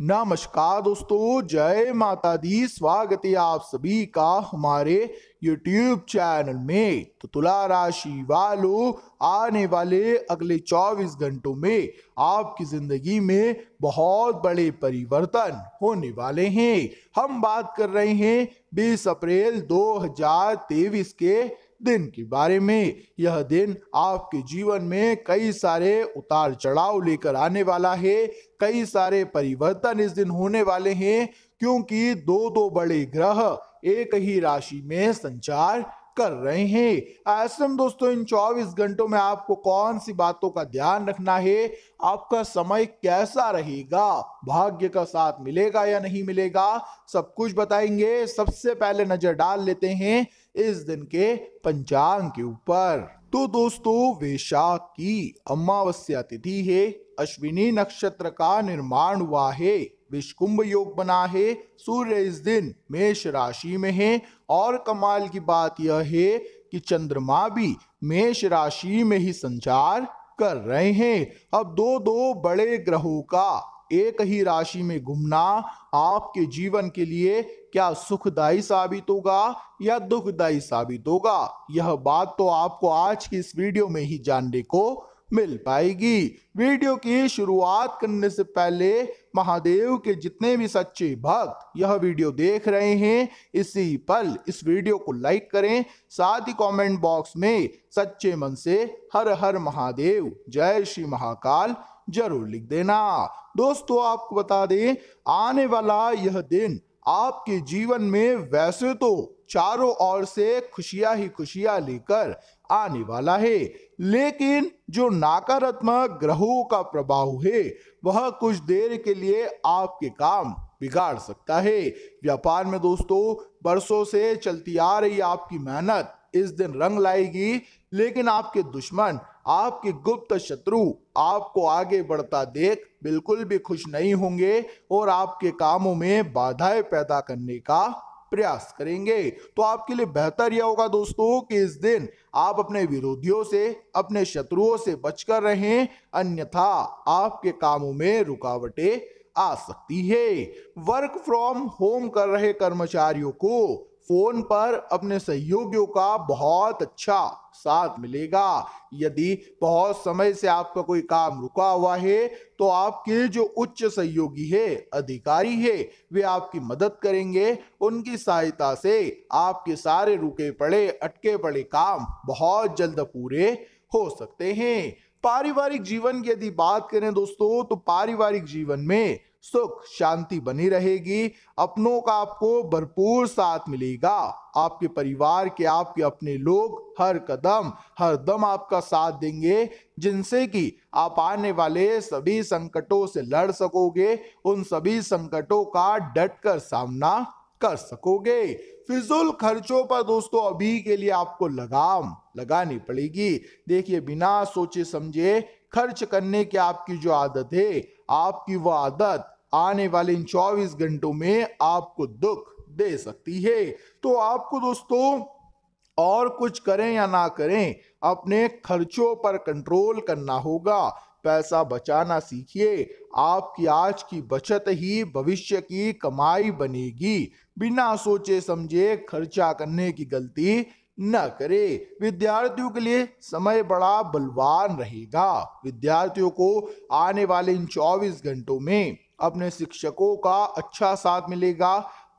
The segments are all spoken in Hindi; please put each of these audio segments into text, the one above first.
नमस्कार दोस्तों जय माता दी स्वागत है आप सभी का हमारे YouTube चैनल में तो तुला राशि वालों आने वाले अगले 24 घंटों में आपकी जिंदगी में बहुत बड़े परिवर्तन होने वाले हैं हम बात कर रहे हैं 20 अप्रैल 2023 के दिन के बारे में यह दिन आपके जीवन में कई सारे उतार चढ़ाव लेकर आने वाला है कई सारे परिवर्तन इस दिन होने वाले हैं क्योंकि दो दो बड़े ग्रह एक ही राशि में संचार कर रहे हैं ऐसे में दोस्तों इन 24 घंटों में आपको कौन सी बातों का ध्यान रखना है आपका समय कैसा रहेगा भाग्य का साथ मिलेगा या नहीं मिलेगा सब कुछ बताएंगे सबसे पहले नजर डाल लेते हैं इस दिन के पंचांग के ऊपर तो दोस्तों वैशाख की अमावस्या तिथि है अश्विनी नक्षत्र का निर्माण हुआ है विषकुंभ योग बना है सूर्य इस दिन मेष राशि में है और कमाल की बात यह है कि चंद्रमा भी मेष राशि में ही संचार कर रहे हैं अब दो दो बड़े ग्रहों का एक ही राशि में घूमना आपके जीवन के लिए क्या सुखदायी साबित होगा या दुखदायी साबित होगा यह बात तो आपको आज की इस वीडियो में ही जानने को मिल पाएगी वीडियो की शुरुआत करने से पहले महादेव के जितने भी सच्चे भक्त यह वीडियो देख रहे हैं इसी पल इस वीडियो को लाइक करें साथ ही कमेंट बॉक्स में सच्चे मन से हर हर महादेव जय श्री महाकाल जरूर लिख देना दोस्तों आपको बता दें आने वाला यह दिन आपके जीवन में वैसे तो चारों ओर से खुशियां ही खुशियां लेकर आने वाला है लेकिन जो नकारात्मक ग्रहों का प्रभाव है वह कुछ देर के लिए आपके काम बिगाड़ सकता है व्यापार में दोस्तों बरसों से चलती आ रही आपकी मेहनत इस दिन रंग लाएगी लेकिन आपके दुश्मन आपके गुप्त शत्रु आपको आगे बढ़ता देख बिल्कुल भी खुश नहीं होंगे और आपके कामों में बाधाएं पैदा करने का प्रयास करेंगे तो आपके लिए बेहतर यह होगा दोस्तों कि इस दिन आप अपने विरोधियों से अपने शत्रुओं से बचकर रहें अन्यथा आपके कामों में रुकावटें आ सकती है वर्क फ्रॉम होम कर रहे कर्मचारियों को फोन पर अपने सहयोगियों का बहुत अच्छा साथ मिलेगा यदि बहुत समय से आपका कोई काम रुका हुआ है तो आपके जो उच्च सहयोगी है अधिकारी है वे आपकी मदद करेंगे उनकी सहायता से आपके सारे रुके पड़े अटके पड़े काम बहुत जल्द पूरे हो सकते हैं पारिवारिक जीवन की यदि बात करें दोस्तों तो पारिवारिक जीवन में सुख शांति बनी रहेगी अपनों का आपको भरपूर साथ मिलेगा आपके परिवार के आपके अपने लोग हर कदम हर दम आपका साथ देंगे जिनसे कि आप आने वाले सभी संकटों से लड़ सकोगे उन सभी संकटों का डट कर सामना कर सकोगे फिजूल खर्चों पर दोस्तों अभी के लिए आपको लगाम लगानी पड़ेगी देखिए बिना सोचे समझे खर्च करने की आपकी जो आदत है आपकी वो आदत आने वाले इन 24 घंटों में आपको दुख दे सकती है तो आपको दोस्तों और कुछ करें या ना करें अपने खर्चों पर कंट्रोल करना होगा पैसा बचाना सीखिए आपकी आज की बचत ही भविष्य की कमाई बनेगी बिना सोचे समझे खर्चा करने की गलती न करे विद्यार्थियों के लिए समय बड़ा बलवान रहेगा विद्यार्थियों को आने वाले इन 24 घंटों में अपने शिक्षकों का अच्छा साथ मिलेगा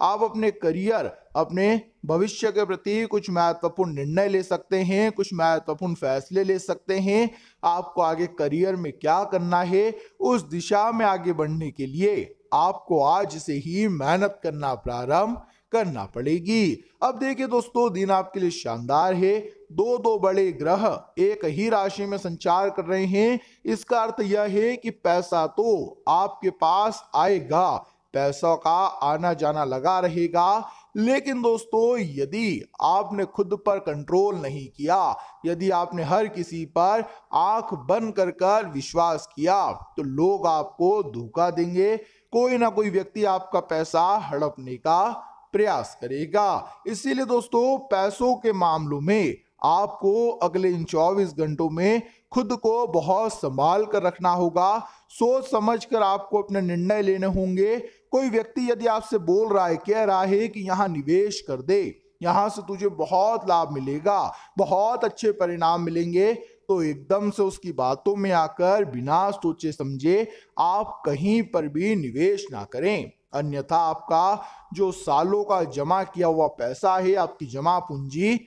आप अपने करियर अपने भविष्य के प्रति कुछ महत्वपूर्ण निर्णय ले सकते हैं कुछ महत्वपूर्ण फैसले ले सकते हैं आपको आगे करियर में क्या करना है उस दिशा में आगे बढ़ने के लिए आपको आज से ही मेहनत करना प्रारंभ करना पड़ेगी अब देखिए दोस्तों दिन आपके लिए शानदार है दो दो बड़े ग्रह एक ही राशि में संचार कर रहे हैं इसका अर्थ यह है कि पैसा तो आपके पास आएगा पैसों का आना जाना लगा रहेगा लेकिन दोस्तों यदि आपने खुद पर कंट्रोल नहीं किया यदि आपने हर किसी पर आंख बंद कर कर विश्वास किया तो लोग आपको धोखा देंगे कोई ना कोई व्यक्ति आपका पैसा हड़पने का प्रयास करेगा इसीलिए दोस्तों पैसों के मामलों में आपको अगले इन चौबीस घंटों में खुद को बहुत संभाल कर रखना होगा सोच समझ कर आपको अपने निर्णय लेने होंगे कोई व्यक्ति यदि आपसे बोल रहा है कह रहा है कि यहाँ निवेश कर दे यहाँ से तुझे बहुत लाभ मिलेगा बहुत अच्छे परिणाम मिलेंगे तो एकदम से उसकी बातों में आकर बिना सोचे समझे आप कहीं पर भी निवेश ना करें अन्यथा आपका जो सालों का जमा किया हुआ पैसा है आपकी जमा पूंजी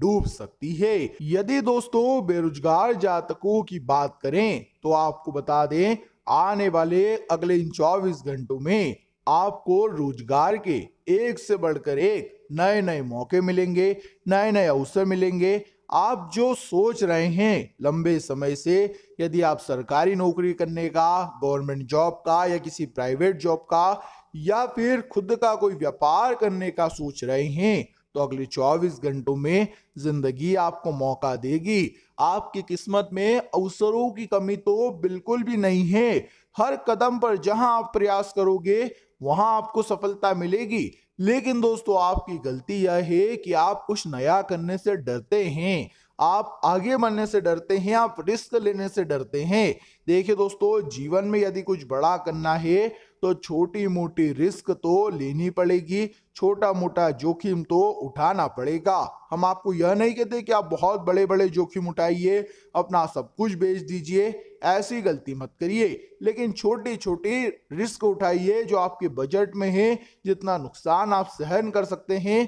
डूब सकती है यदि दोस्तों बेरोजगार जातकों की बात करें तो आपको बता दें आने वाले अगले इन चौबीस घंटों में आपको रोजगार के एक से बढ़कर एक नए नए मौके मिलेंगे नए नए अवसर मिलेंगे आप जो सोच रहे हैं लंबे समय से यदि आप सरकारी नौकरी करने का गवर्नमेंट जॉब का या किसी प्राइवेट जॉब का या फिर खुद का कोई व्यापार करने का सोच रहे हैं तो अगले 24 घंटों में जिंदगी आपको मौका देगी आपकी किस्मत में अवसरों की कमी तो बिल्कुल भी नहीं है हर कदम पर जहां आप प्रयास करोगे वहां आपको सफलता मिलेगी लेकिन दोस्तों आपकी गलती यह है कि आप कुछ नया करने से डरते हैं आप आगे बढ़ने से डरते हैं आप रिस्क लेने से डरते हैं देखिए दोस्तों जीवन में यदि कुछ बड़ा करना है तो छोटी मोटी रिस्क तो लेनी पड़ेगी छोटा मोटा जोखिम तो उठाना पड़ेगा हम आपको यह नहीं कहते कि आप बहुत बड़े बड़े जोखिम उठाइए अपना सब कुछ बेच दीजिए ऐसी गलती मत करिए लेकिन छोटी छोटी रिस्क उठाइए जो आपके बजट में है जितना नुकसान आप सहन कर सकते हैं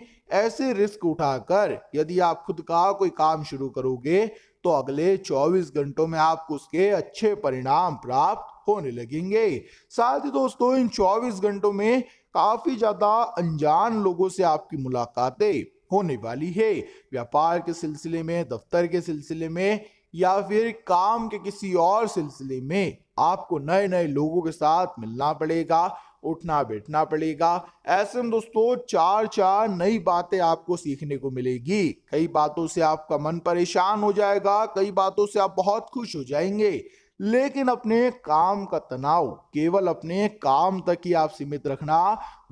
ऐसे रिस्क उठाकर यदि आप खुद का कोई काम शुरू करोगे तो अगले 24 घंटों में आपको उसके अच्छे परिणाम प्राप्त होने लगेंगे साथ ही दोस्तों इन 24 घंटों में काफी ज्यादा अनजान लोगों से आपकी मुलाकातें होने वाली है व्यापार के सिलसिले में दफ्तर के सिलसिले में या फिर काम के किसी और सिलसिले में आपको नए नए लोगों के साथ मिलना पड़ेगा उठना बैठना पड़ेगा ऐसे में दोस्तों चार चार नई बातें आपको सीखने को मिलेगी कई बातों से आपका मन परेशान हो जाएगा कई बातों से आप बहुत खुश हो जाएंगे लेकिन अपने काम का तनाव केवल अपने काम तक ही आप सीमित रखना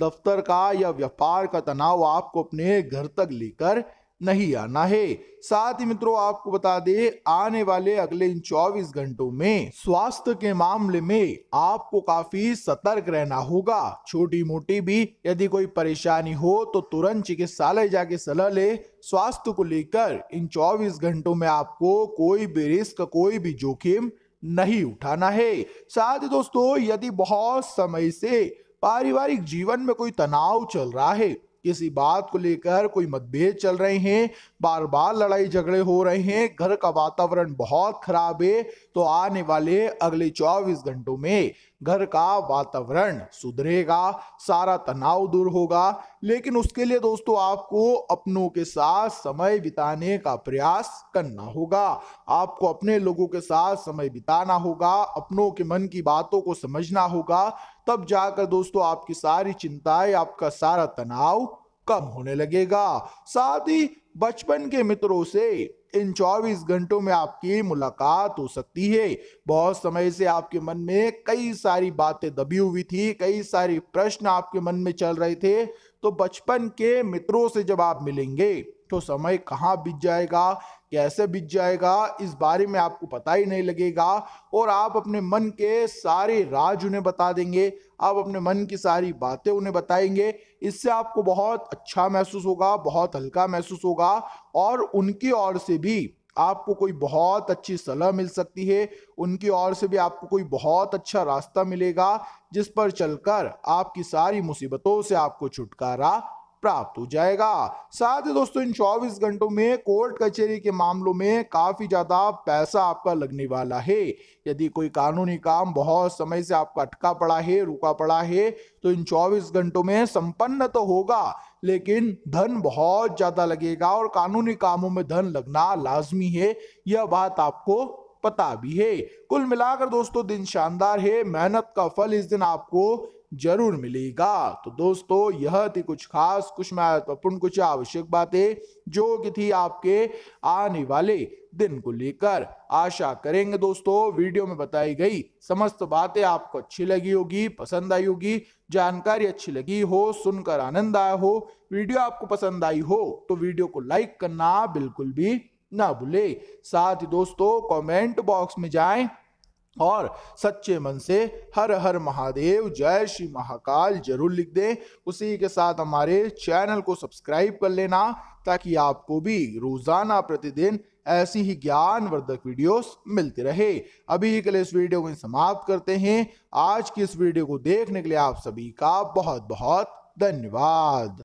दफ्तर का या व्यापार का तनाव आपको अपने घर तक लेकर नहीं आना है साथ ही मित्रों आपको बता दे आने वाले अगले इन 24 घंटों में स्वास्थ्य के मामले में आपको काफी सतर्क रहना होगा छोटी मोटी भी यदि कोई परेशानी हो तो तुरंत चिकित्सालय जाके सलाह ले स्वास्थ्य को लेकर इन 24 घंटों में आपको कोई भी रिस्क कोई भी जोखिम नहीं उठाना है साथ ही दोस्तों यदि बहुत समय से पारिवारिक जीवन में कोई तनाव चल रहा है किसी बात को लेकर कोई मतभेद चल रहे हैं बार बार लड़ाई झगड़े हो रहे हैं घर का वातावरण बहुत खराब है तो आने वाले अगले 24 घंटों में घर का वातावरण सुधरेगा सारा तनाव दूर होगा लेकिन उसके लिए दोस्तों आपको अपनों के साथ समय बिताने का प्रयास करना होगा आपको अपने लोगों के साथ समय बिताना होगा अपनों के मन की बातों को समझना होगा तब जाकर दोस्तों आपकी सारी चिंताएं आपका सारा तनाव कम होने लगेगा साथ ही बचपन के मित्रों से इन 24 घंटों में आपकी मुलाकात हो सकती है बहुत समय से आपके मन में कई सारी बातें दबी हुई थी कई सारी प्रश्न आपके मन में चल रहे थे तो बचपन के मित्रों से जब आप मिलेंगे तो समय कहाँ बीत जाएगा कैसे बीत जाएगा इस बारे में आपको पता ही नहीं लगेगा और आप अपने मन के सारे राज उन्हें बता देंगे आप अपने मन की सारी बातें उन्हें बताएंगे इससे आपको बहुत अच्छा महसूस होगा बहुत हल्का महसूस होगा और उनकी ओर से भी आपको कोई बहुत अच्छी सलाह मिल सकती है उनकी ओर से भी आपको कोई बहुत अच्छा रास्ता मिलेगा जिस पर चलकर आपकी सारी मुसीबतों से आपको छुटकारा प्राप्त हो जाएगा साथ ही दोस्तों इन 24 घंटों में कोर्ट कचहरी के मामलों में काफी ज्यादा पैसा आपका लगने वाला है यदि कोई कानूनी काम बहुत समय से आपका अटका पड़ा है रुका पड़ा है तो इन 24 घंटों में संपन्न तो होगा लेकिन धन बहुत ज्यादा लगेगा और कानूनी कामों में धन लगना लाजमी है यह बात आपको पता भी है कुल मिलाकर दोस्तों दिन शानदार है मेहनत का फल इस दिन आपको जरूर मिलेगा तो दोस्तों यह थी कुछ खास कुछ महत्वपूर्ण कुछ आवश्यक बातें जो कि थी आपके आने वाले दिन को लेकर आशा करेंगे दोस्तों वीडियो में बताई गई समस्त बातें आपको अच्छी लगी होगी पसंद आई होगी जानकारी अच्छी लगी हो सुनकर आनंद आया हो वीडियो आपको पसंद आई हो तो वीडियो को लाइक करना बिल्कुल भी ना भूले साथ ही दोस्तों कमेंट बॉक्स में जाएं और सच्चे मन से हर हर महादेव जय श्री महाकाल जरूर लिख दें उसी के साथ हमारे चैनल को सब्सक्राइब कर लेना ताकि आपको भी रोजाना प्रतिदिन ऐसी ही ज्ञानवर्धक वीडियोस मिलती रहे अभी के लिए इस वीडियो को समाप्त करते हैं आज की इस वीडियो को देखने के लिए आप सभी का बहुत बहुत धन्यवाद